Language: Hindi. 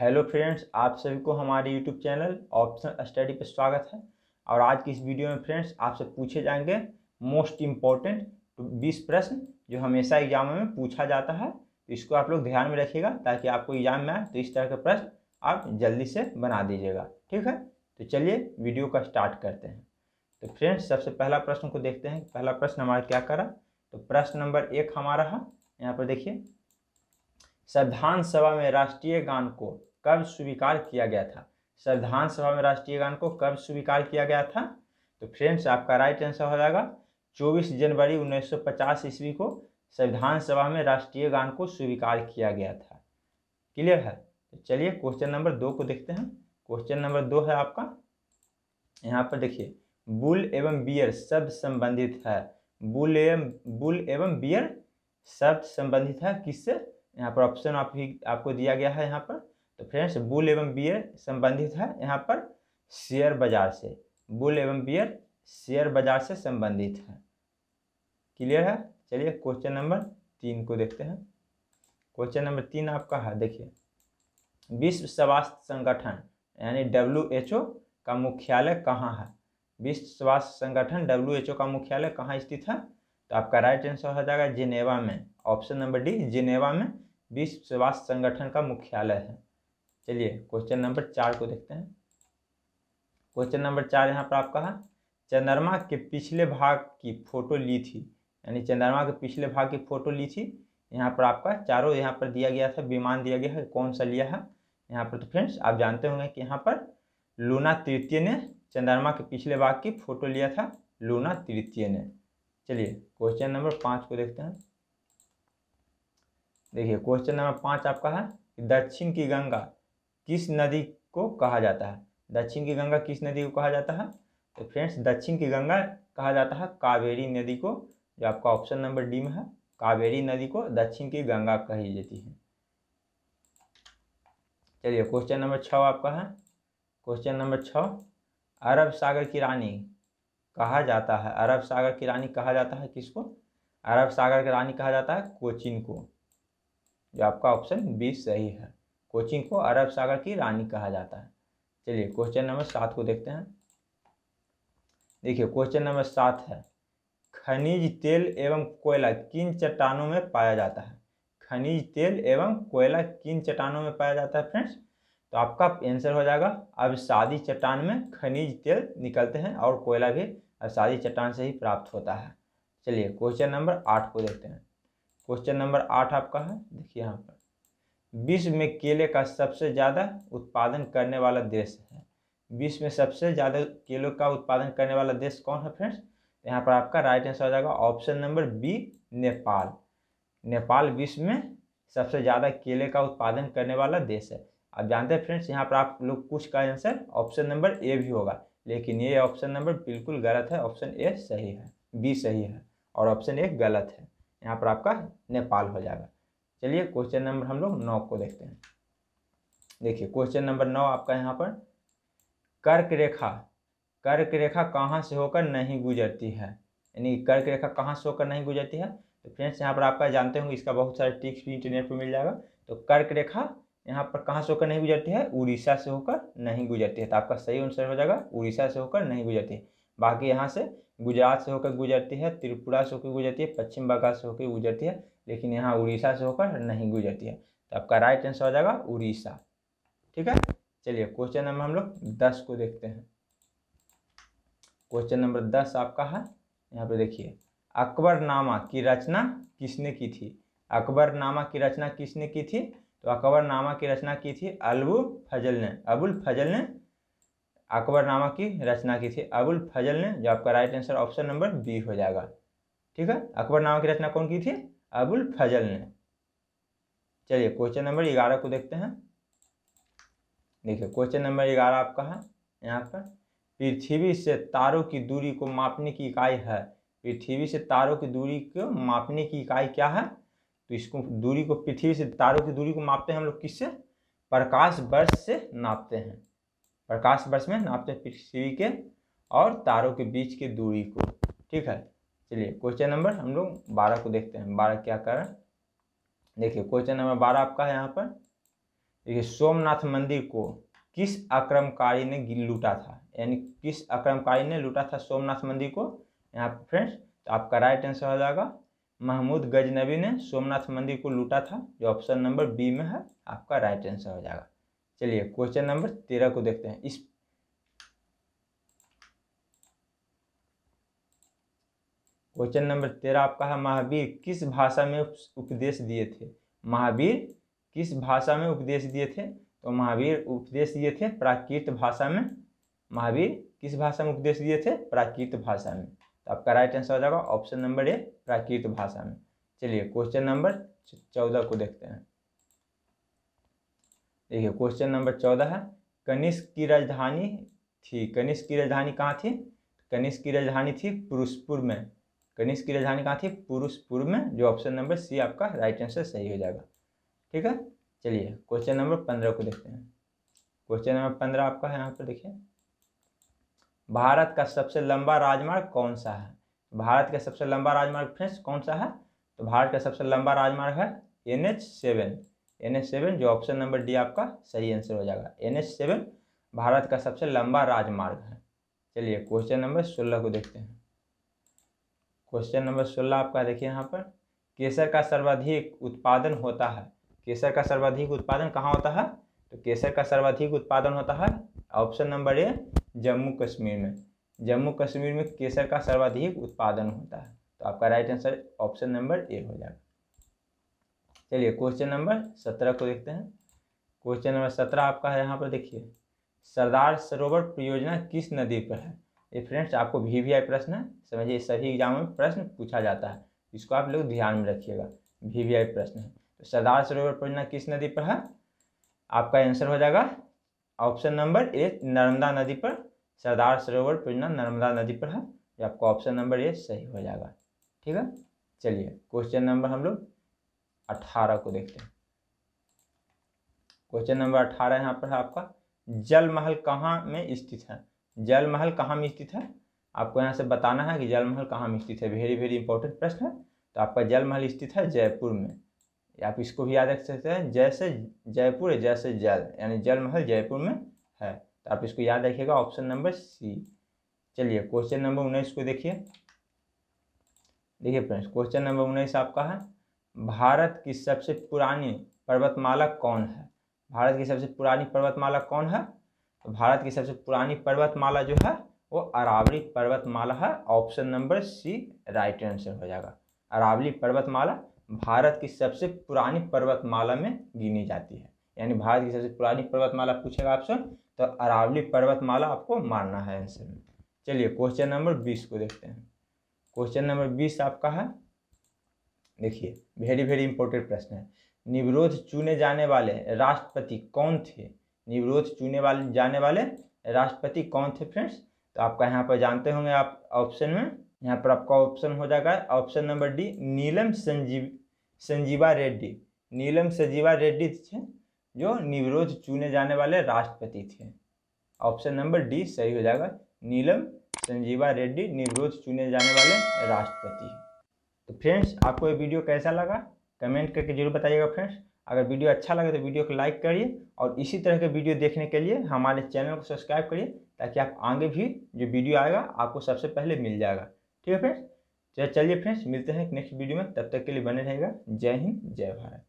हेलो फ्रेंड्स आप सभी को हमारे यूट्यूब चैनल ऑप्शन स्टडी पर स्वागत है और आज की इस वीडियो में फ्रेंड्स आपसे पूछे जाएंगे मोस्ट इम्पॉर्टेंट बीस प्रश्न जो हमेशा एग्जाम में पूछा जाता है तो इसको आप लोग ध्यान में रखिएगा ताकि आपको एग्जाम में आए तो इस तरह के प्रश्न आप जल्दी से बना दीजिएगा ठीक है तो चलिए वीडियो का स्टार्ट करते हैं तो फ्रेंड्स सबसे पहला प्रश्न को देखते हैं पहला प्रश्न हमारा क्या करा तो प्रश्न नंबर एक हमारा है यहाँ पर देखिए संविधान सभा में राष्ट्रीय गान को कब स्वीकार किया गया था संविधान सभा में राष्ट्रीय गान को कब स्वीकार किया गया था तो फ्रेंड्स आपका राइट आंसर हो जाएगा 24 जनवरी 1950 ईस्वी को संविधान सभा में राष्ट्रीय गान को स्वीकार किया गया था क्लियर है तो चलिए क्वेश्चन नंबर दो को देखते हैं क्वेश्चन नंबर दो है आपका यहाँ पर देखिए बुल एवं बियर शब्द संबंधित है बुल एवं बुल एवं बियर शब्द संबंधित है किससे यहाँ पर ऑप्शन आप ही आपको दिया गया है यहाँ पर तो फ्रेंड्स बुल एवं बियर संबंधित है यहाँ पर शेयर बाजार से बुल एवं बियर शेयर बाजार से संबंधित है क्लियर है चलिए क्वेश्चन नंबर तीन को देखते हैं क्वेश्चन नंबर तीन आपका है देखिए विश्व स्वास्थ्य संगठन यानी डब्ल्यू एच ओ का मुख्यालय कहाँ है विश्व स्वास्थ्य संगठन डब्ल्यू एच ओ का मुख्यालय कहाँ स्थित है तो आपका राइट आंसर हो जाएगा जिनेवा में ऑप्शन नंबर डी जिनेवा में विश्व स्वास्थ्य संगठन का मुख्यालय है चलिए क्वेश्चन नंबर चार को देखते हैं क्वेश्चन नंबर चार यहाँ पर आपका है चंद्रमा के पिछले भाग की फोटो ली थी यानी चंद्रमा के पिछले भाग की फोटो ली थी यहाँ पर आपका चारों यहाँ पर दिया गया था विमान दिया गया है कौन सा लिया है यहाँ पर तो फ्रेंड्स आप जानते होंगे कि यहाँ पर लूना तृतीय ने चंद्रमा के पिछले भाग की फोटो लिया था लूना तृतीय ने चलिए क्वेश्चन नंबर पाँच को देखते हैं देखिए क्वेश्चन नंबर पाँच आपका है दक्षिण की गंगा किस नदी को कहा जाता है दक्षिण की गंगा किस नदी को कहा जाता है तो फ्रेंड्स दक्षिण की गंगा कहा जाता है कावेरी नदी को जो आपका ऑप्शन नंबर डी में है कावेरी नदी को दक्षिण की गंगा कही जाती है चलिए क्वेश्चन नंबर छः आपका है क्वेश्चन नंबर छः अरब सागर की रानी कहा जाता है अरब सागर की रानी कहा जाता है किसको अरब सागर की रानी कहा जाता है कोचिन को जो आपका ऑप्शन बी सही है कोचिंग को अरब सागर की रानी कहा जाता है चलिए क्वेश्चन नंबर सात को देखते हैं देखिए क्वेश्चन नंबर सात है खनिज तेल एवं कोयला किन चट्टानों में पाया जाता है खनिज तेल एवं कोयला किन चट्टानों में पाया जाता है फ्रेंड्स तो आपका आंसर हो जाएगा अब शादी चट्टान में खनिज तेल निकलते हैं और कोयला भी अब शादी चट्टान से ही प्राप्त होता है चलिए क्वेश्चन नंबर आठ को देखते हैं क्वेश्चन नंबर आठ आपका है देखिए यहाँ पर विश्व में केले का सबसे ज़्यादा उत्पादन करने वाला देश है विश्व में सबसे ज़्यादा केलों का उत्पादन करने वाला देश कौन है फ्रेंड्स तो यहाँ पर आपका राइट आंसर हो जाएगा option number B Nepal Nepal विश्व में सबसे ज़्यादा केले का उत्पादन करने वाला देश है आप जानते हैं फ्रेंड्स यहाँ पर आप लोग कुछ का आंसर ऑप्शन नंबर ए भी होगा लेकिन ये ऑप्शन नंबर बिल्कुल गलत है ऑप्शन ए सही है बी सही है और ऑप्शन ए गलत है यहाँ पर आपका नेपाल हो जाएगा चलिए क्वेश्चन नंबर हम लोग नौ को देखते हैं देखिए क्वेश्चन नंबर नौ आपका यहाँ पर कर्क रेखा कर्क रेखा कहाँ से होकर नहीं गुजरती है यानी कर्क रेखा कहाँ से होकर नहीं गुजरती है तो फ्रेंड्स यहाँ पर आपका जानते होंगे इसका बहुत सारे टिक्स भी इंटरनेट पर मिल जाएगा तो कर्क रेखा यहाँ पर कहाँ से होकर नहीं गुजरती है उड़ीसा से होकर नहीं गुजरती है तो आपका सही आंसर हो जाएगा उड़ीसा से होकर नहीं गुजरती है बाकी यहाँ से गुजरात से होकर गुजरती है त्रिपुरा से होकर गुजरती है पश्चिम बंगाल से होकर गुजरती है लेकिन यहाँ उड़ीसा से होकर नहीं गुजरती है तो आपका राइट आंसर हो जाएगा उड़ीसा ठीक है चलिए क्वेश्चन नंबर हम लोग दस को देखते हैं क्वेश्चन नंबर दस आपका है यहाँ पे देखिए अकबरनामा की रचना किसने की थी अकबरनामा की रचना किसने की थी तो अकबरनामा की रचना की थी अलबू फजल ने अबुल फजल ने अकबर नामक की रचना की थी अबुल फजल ने जो आपका right answer option number B हो जाएगा ठीक है अकबर नामक की रचना कौन की थी अबुल फजल ने चलिए क्वेश्चन नंबर ग्यारह को देखते हैं देखिए क्वेश्चन नंबर ग्यारह आपका है यहाँ पर पृथ्वी से तारों की दूरी को मापने की इकाई है पृथ्वी से तारों की दूरी को मापने की इकाई क्या है तो इसको दूरी को पृथ्वी से तारों की दूरी को मापते हैं हम लोग किससे प्रकाश वर्ष से नापते हैं प्रकाश वर्ष में नापते हैं पृथ्वी के और तारों के बीच की दूरी को ठीक है चलिए क्वेश्चन नंबर हम लोग बारह को देखते हैं बारह क्या कर रहे हैं देखिए क्वेश्चन नंबर बारह आपका है यहाँ पर देखिए सोमनाथ मंदिर को किस आक्रमकारी ने लूटा था यानी किस आक्रमकारी ने लूटा था सोमनाथ मंदिर को यहाँ पर फ्रेंड्स तो आपका राइट आंसर हो जाएगा महमूद गजनबी ने सोमनाथ मंदिर को लूटा था जो ऑप्शन नंबर बी में है आपका राइट आंसर हो जाएगा चलिए क्वेश्चन नंबर तेरह को देखते हैं इस क्वेश्चन नंबर तेरह आपका है महावीर किस भाषा में उपदेश दिए थे महावीर किस भाषा में उपदेश दिए थे तो महावीर उपदेश दिए थे प्राकृत भाषा में महावीर किस भाषा में उपदेश दिए थे प्राकृत भाषा में तो आपका राइट आंसर हो जाएगा ऑप्शन नंबर ए प्राकृत भाषा में चलिए क्वेश्चन नंबर चौदह को देखते हैं देखिए क्वेश्चन नंबर चौदह है कनिष्क की राजधानी थी कनिष्क की राजधानी कहाँ थी कनिष्क की राजधानी थी पुरुषपुर में कनिष्क की राजधानी कहाँ थी पुरुषपुर में जो ऑप्शन नंबर सी आपका राइट आंसर सही हो जाएगा ठीक है चलिए क्वेश्चन नंबर पंद्रह को देखते हैं क्वेश्चन नंबर पंद्रह आपका है यहाँ पर देखिए भारत का सबसे लंबा राजमार्ग कौन सा है भारत का सबसे लंबा राजमार्ग फ्रेंड्स कौन सा है तो भारत का सबसे लंबा राजमार्ग है N H seven N seven जो ऑप्शन नंबर डी आपका सही आंसर हो जाएगा एन एच सेवन भारत का सबसे लंबा राजमार्ग है चलिए क्वेश्चन नंबर सोलह को देखते हैं क्वेश्चन नंबर सोलह आपका देखिए यहाँ पर केसर का सर्वाधिक उत्पादन होता है केसर का सर्वाधिक उत्पादन कहाँ होता है तो केसर का सर्वाधिक उत्पादन होता है option number A Jammu Kashmir में जम्मू कश्मीर में केसर का सर्वाधिक उत्पादन होता है तो आपका right answer option number A हो जाएगा चलिए क्वेश्चन नंबर सत्रह को देखते हैं क्वेश्चन नंबर सत्रह आपका है यहाँ पर देखिए सरदार सरोवर परियोजना किस नदी पर है ये फ्रेंड्स आपको वी वी आई प्रश्न समझिए सभी एग्जाम में प्रश्न पूछा जाता है इसको आप लोग ध्यान में रखिएगा वी वी आई प्रश्न है तो सरदार सरोवर परियोजना किस नदी पर है आपका आंसर हो जाएगा ऑप्शन नंबर ए नर्मदा नदी पर सरदार सरोवर परियोजना नर्मदा नदी पर है ये आपका ऑप्शन नंबर ए सही हो जाएगा ठीक है चलिए क्वेश्चन नंबर हम लोग अठारह को देखते हैं क्वेश्चन नंबर अठारह यहाँ पर है आपका जल महल कहाँ में स्थित है जल महल कहाँ में स्थित है आपको यहाँ से बताना है कि जल महल कहाँ में स्थित है वेरी वेरी इंपॉर्टेंट प्रश्न है तो आपका जल महल स्थित है जयपुर में आप इसको भी याद रख सकते हैं जैसे जयपुर जैसे जल यानी जल महल जयपुर में है तो आप इसको याद रखिएगा ऑप्शन नंबर सी चलिए क्वेश्चन नंबर उन्नीस को देखिए देखिए फ्रेंड्स क्वेश्चन नंबर उन्नीस आपका है भारत की सबसे पुरानी पर्वतमाला कौन है भारत की सबसे पुरानी पर्वतमाला कौन है तो भारत की सबसे पुरानी पर्वतमाला जो है वो अरावली पर्वतमाला है option number C right answer हो जाएगा अरावली पर्वतमाला भारत की सबसे पुरानी पर्वतमाला में गिनी जाती है यानी भारत की सबसे पुरानी पर्वतमाला पूछेगा ऑप्शन तो अरावली पर्वतमाला आपको मारना है आंसर में चलिए क्वेश्चन नंबर बीस को देखते हैं क्वेश्चन नंबर बीस आपका है देखिए वेरी वेरी इंपॉर्टेंट प्रश्न है निवरोध चुने जाने वाले राष्ट्रपति कौन थे निवरोध चुने वाले जाने वाले राष्ट्रपति कौन थे फ्रेंड्स तो आपका यहाँ पर जानते होंगे आप ऑप्शन में यहाँ पर आपका ऑप्शन हो जाएगा option number D Neelam Sanjiv Sanjiva Reddy Neelam Sanjiva Reddy थे जो निवरोध चुने जाने वाले राष्ट्रपति थे ऑप्शन नंबर डी सही हो जाएगा नीलम संजीवा रेड्डी निवरोध चुने जाने वाले राष्ट्रपति तो फ्रेंड्स आपको ये वीडियो कैसा लगा कमेंट करके जरूर बताइएगा फ्रेंड्स अगर वीडियो अच्छा लगे तो वीडियो को लाइक करिए और इसी तरह के वीडियो देखने के लिए हमारे चैनल को सब्सक्राइब करिए ताकि आप आगे भी जो वीडियो आएगा आपको सबसे पहले मिल जाएगा ठीक है फ्रेंड्स तो चलिए फ्रेंड्स मिलते हैं नेक्स्ट वीडियो में तब तक के लिए बने रहेगा जय हिंद जय भारत